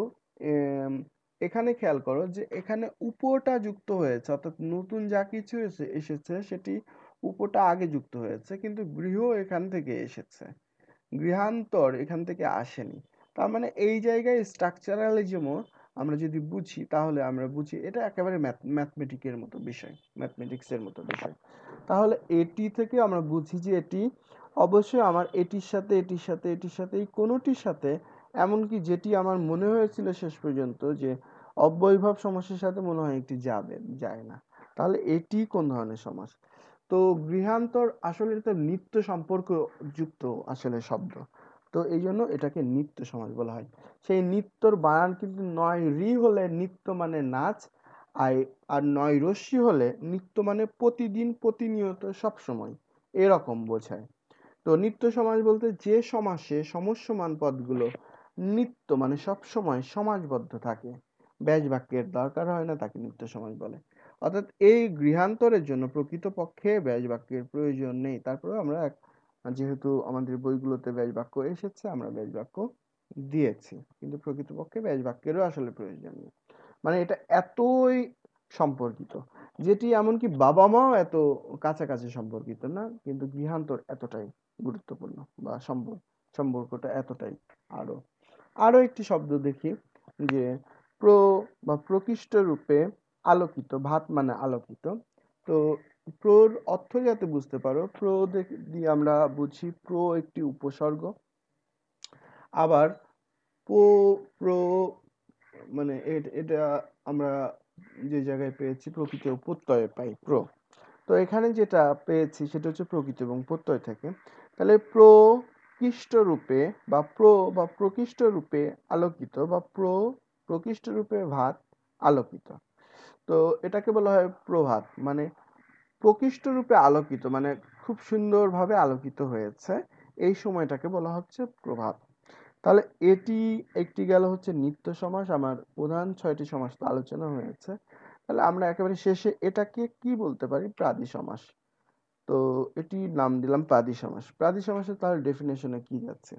এখানে খেয়াল করো যে এখানে উপরটা যুক্ত হয়েছে অর্থাৎ নতুন যা কিছু এসেছে সেটি উপটা আগে যুক্ত হয়েছে কিন্তু গৃহ এখান থেকে এসেছে গৃহান্তর এখান থেকে আসেনি তার মানে এই জায়গায় স্ট্রাকচারালিজমও আমরা যদি বুঝি তাহলে আমরা বুঝি এটা একেবারে ম্যাথমেটিকের মতো বিষয় ম্যাথমেটিক্সের মতো বিষয় তাহলে এটি থেকে আমরা বুঝি যে এটি অবশ্যই আমার এটির সাথে এটির সাথে এটির সাথে এই কোনোটির সাথে এমনকি যেটি আমার মনে হয়েছিল শেষ পর্যন্ত যে অব্যয়ভাব সমাসের সাথে মনে হয় একটি যাবে যায় না তাহলে এটি কোন ধরনের সমাস তো গৃহান্তর আসলে তো নিত্য সম্পর্ক যুক্ত আসলে শব্দ তো এই জন্য এটাকে নৃত্য সমাজ বলা হয় সেই নৃত্যর বানান কিন্তু নয় রি হলে নৃত্য মানে নাচ আর আর নয় রশ্মি হলে নৃত্য মানে প্রতিদিন প্রতিনিয়ত সবসময় এরকম বোঝায় তো নৃত্য সমাজ বলতে যে সমাসে সমস্যমান পদগুলো নৃত্য মানে সবসময় সমাজবদ্ধ থাকে ব্যাজ বাক্যের দরকার হয় না তাকে নৃত্য সমাজ বলে অর্থাৎ এই গৃহান্তরের জন্য প্রকৃতপক্ষে ব্যাজ বাক্যের প্রয়োজন নেই তারপরে আমরা এক যেহেতু আমাদের বইগুলোতে ব্যাস বাক্য এসেছে আমরা ব্যাস বাক্য দিয়েছি কিন্তু প্রকৃতপক্ষে ব্যাস বাক্যেরও আসলে প্রয়োজন নেই মানে এটা এতই সম্পর্কিত যেটি এমনকি বাবা মাও এত কাছাকাছি সম্পর্কিত না কিন্তু গৃহান্তর এতটাই গুরুত্বপূর্ণ বা সম্পর্ক সম্পর্কটা এতটাই আরো আরো একটি শব্দ দেখি যে প্র বা প্রকৃষ্ট রূপে আলোকিত ভাত মানে আলোকিত তো প্রোর অর্থ যাতে বুঝতে পারো প্রো দিয়ে আমরা বুঝি প্রো একটি উপসর্গ আবার পো প্রো মানে এটা আমরা যে জায়গায় পেয়েছি প্রকৃত ও পাই প্রো তো এখানে যেটা পেয়েছি সেটা হচ্ছে প্রকৃত এবং প্রত্যয় থাকে তাহলে প্রকৃষ্ট রূপে বা প্র বা প্রকৃষ্ট রূপে আলোকিত বা প্র প্রকৃষ্ট রূপে ভাত আলোকিত তো এটাকে বলা হয় প্রভাত মানে প্রকৃষ্ট রূপে আলোকিত মানে খুব সুন্দরভাবে আলোকিত হয়েছে এই সময়টাকে বলা হচ্ছে প্রভাত তাহলে এটি একটি গেল হচ্ছে নিত্য সমাস আমার প্রধান ছয়টি সমাস তো আলোচনা হয়েছে তাহলে আমরা একেবারে শেষে এটাকে কি বলতে পারি প্রাদি সমাস তো এটি নাম দিলাম প্রাদি সমাস প্রাদি সমাসের তার ডেফিনেশনে কি যাচ্ছে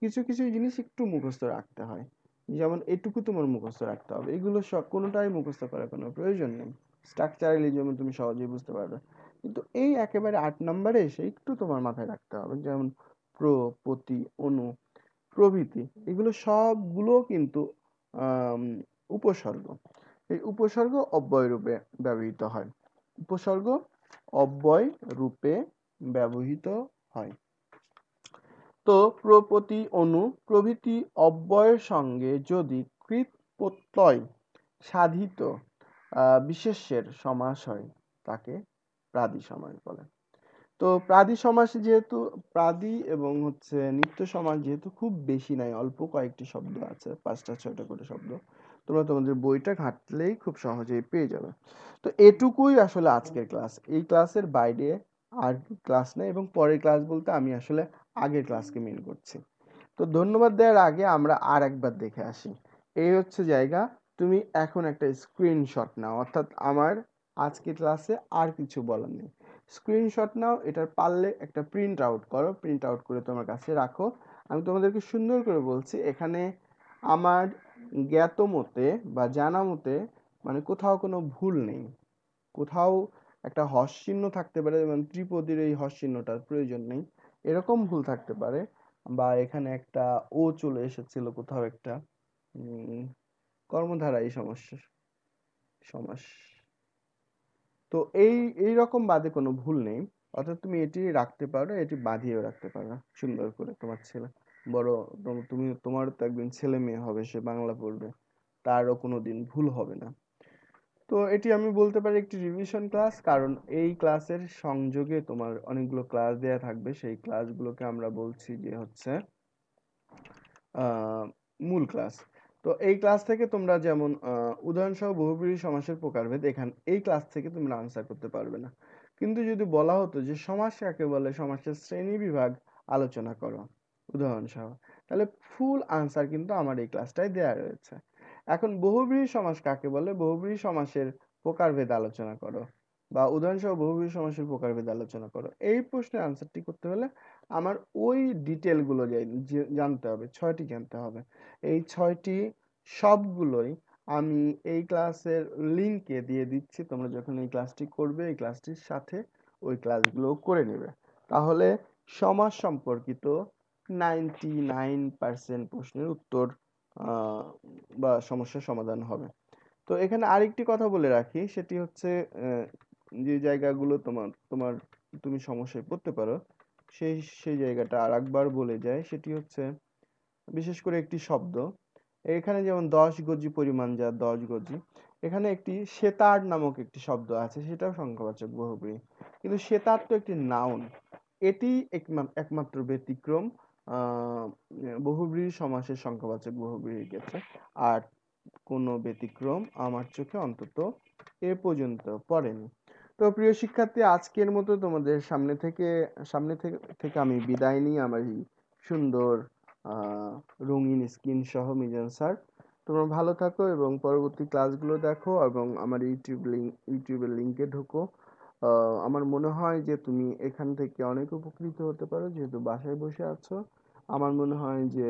কিছু কিছু জিনিস একটু মুখস্থ রাখতে হয় যেমন এটুকু তোমার মুখস্থ রাখতে হবে এগুলো সব কোনোটাই মুখস্থ করার কোনো প্রয়োজন নেই যেমন তুমি সহজেই বুঝতে পারবে কিন্তু এই একেবারে আট নম্বরে এসে একটু তোমার মাথায় রাখতে হবে যেমন প্র প্রতি অনু প্রভৃতি এগুলো সবগুলো কিন্তু উপসর্গ এই উপসর্গ অব্যয় রূপে ব্যবহৃত হয় উপসর্গ অব্যয় রূপে ব্যবহৃত হয় তো প্রপতি অনু প্রভৃতি অব্যয়ের সঙ্গে যদি কৃত প্রত্যয় সাধিত বিশেষ্যের সমাস হয় তাকে প্রাদি সমাস বলে তো প্রাদি সমাস যেহেতু প্রাদি এবং হচ্ছে নিত্য সমাস যেহেতু খুব বেশি নাই অল্প কয়েকটি শব্দ আছে পাঁচটা ছয়টা করে শব্দ তোমরা তোমাদের বইটা ঘাটলেই খুব সহজেই পেয়ে যাবে তো এটুকুই আসলে আজকের ক্লাস এই ক্লাসের বাইরে আর ক্লাস নেই এবং পরের ক্লাস বলতে আমি আসলে আগের ক্লাসকে মিন করছি তো ধন্যবাদ দেওয়ার আগে আমরা আর একবার দেখে আসি এই হচ্ছে জায়গা তুমি এখন একটা স্ক্রিনশট নাও অর্থাৎ আমার আজকে ক্লাসে আর কিছু বলার নেই স্ক্রিনশট নাও এটার পারলে একটা প্রিন্ট আউট করো প্রিন্ট আউট করে তোমার কাছে রাখো আমি তোমাদেরকে সুন্দর করে বলছি এখানে আমার জ্ঞাত মতে বা জানা মতে মানে কোথাও কোনো ভুল নেই কোথাও একটা চিহ্ন থাকতে পারে যেমন ত্রিপদীর এই চিহ্নটার প্রয়োজন নেই এরকম ভুল থাকতে পারে বা এখানে একটা ও চলে এসেছিল কোথাও একটা কর্মধারা এই সমস্যার সমাস তো এই এই রকম বাদে কোনো ভুল নেই অর্থাৎ তুমি এটি রাখতে পারো এটি বাঁধিয়েও রাখতে পারো সুন্দর করে তোমার ছেলে বড় তুমি তোমার তো একদিন ছেলে মেয়ে হবে সে বাংলা পড়বে তারও কোনো দিন ভুল হবে না তো এটি আমি বলতে পারি একটি রিভিশন ক্লাস কারণ এই ক্লাসের সংযোগে তোমার অনেকগুলো ক্লাস দেয়া থাকবে সেই ক্লাসগুলোকে আমরা বলছি যে হচ্ছে মূল ক্লাস তো এই ক্লাস থেকে তোমরা যেমন উদাহরণসহ বহুব্রীহি সমাসের প্রকারভেদ এখান এই ক্লাস থেকে তোমরা আনসার করতে পারবে না কিন্তু যদি বলা হতো যে সমাস কাকে বলে সমাজের শ্রেণী বিভাগ আলোচনা করো উদাহরণসহ তাহলে ফুল আনসার কিন্তু আমার এই ক্লাসটায় দেয়া রয়েছে এখন বহুব্রীহি সমাস কাকে বলে বহুব্রীহি সমাসের প্রকারভেদ আলোচনা করো বা উদাহরণসহ বহুব্রীহি সমাসের প্রকারভেদ আলোচনা করো এই প্রশ্নের আনসারটি করতে হলে আমার ওই ডিটেলগুলো জানতে হবে ছয়টি জানতে হবে এই ছয়টি সবগুলোই আমি এই ক্লাসের লিঙ্কে দিয়ে দিচ্ছি তোমরা যখন এই ক্লাসটি করবে এই ক্লাসটির সাথে ওই ক্লাসগুলো করে নেবে তাহলে সমাজ সম্পর্কিত নাইনটি নাইন পার্সেন্ট প্রশ্নের উত্তর বা সমস্যার সমাধান হবে তো এখানে আরেকটি কথা বলে রাখি সেটি হচ্ছে যে জায়গাগুলো তোমার তোমার তুমি সমস্যায় পড়তে পারো সেই সেই জায়গাটা আর একবার বলে যায় সেটি হচ্ছে বিশেষ করে একটি শব্দ এখানে যেমন দশ গজি পরিমাণ যা দশ গজি এখানে একটি সেতার নামক একটি শব্দ আছে সেটাও সংখ্যাবাচক বহুব্রী কিন্তু সেতার তো একটি নাউন এটি একমাত্র ব্যতিক্রম বহুব্রী সমাসের সংখ্যাবাচক বহুব্রীর ক্ষেত্রে আর কোনো ব্যতিক্রম আমার চোখে অন্তত এ পর্যন্ত পড়েনি তো প্রিয় শিক্ষার্থী আজকের মতো তোমাদের সামনে থেকে সামনে থেকে আমি বিদায় নিই আমার এই সুন্দর রঙিন স্ক্রিন সহ মিজান স্যার তোমরা ভালো থাকো এবং পরবর্তী ক্লাসগুলো দেখো এবং আমার ইউটিউব লিঙ্ক ইউটিউবের লিঙ্কে ঢোকো আমার মনে হয় যে তুমি এখান থেকে অনেক উপকৃত হতে পারো যেহেতু বাসায় বসে আছো আমার মনে হয় যে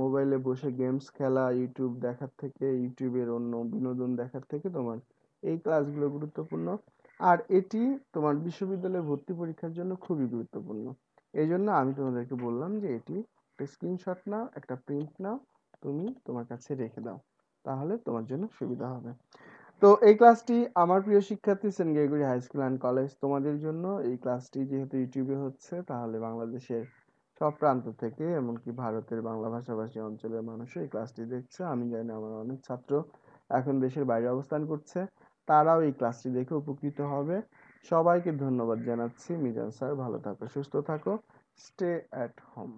মোবাইলে বসে গেমস খেলা ইউটিউব দেখার থেকে ইউটিউবের অন্য বিনোদন দেখার থেকে তোমার এই ক্লাসগুলো গুরুত্বপূর্ণ আর এটি তোমার বিশ্ববিদ্যালয়ে ভর্তি পরীক্ষার জন্য খুবই গুরুত্বপূর্ণ এই জন্য আমি তোমাদেরকে বললাম যে এটি একটা স্ক্রিনশট নাও একটা প্রিন্ট নাও তুমি তোমার কাছে রেখে দাও তাহলে তোমার জন্য সুবিধা হবে তো এই ক্লাসটি আমার প্রিয় শিক্ষার্থী Saint Gregory high school and college তোমাদের জন্য এই ক্লাসটি যেহেতু ইউটিউবে হচ্ছে তাহলে বাংলাদেশের সব প্রান্ত থেকে এমনকি ভারতের বাংলা ভাষাভাষী অঞ্চলের মানুষও এই ক্লাসটি দেখছে আমি জানি আমার অনেক ছাত্র এখন দেশের বাইরে অবস্থান করছে তারাও এই ক্লাসটি দেখে উপকৃত হবে সবাইকে ধন্যবাদ জানাচ্ছি মিজান স্যার ভালো থাকো সুস্থ থাকো স্টে অ্যাট হোম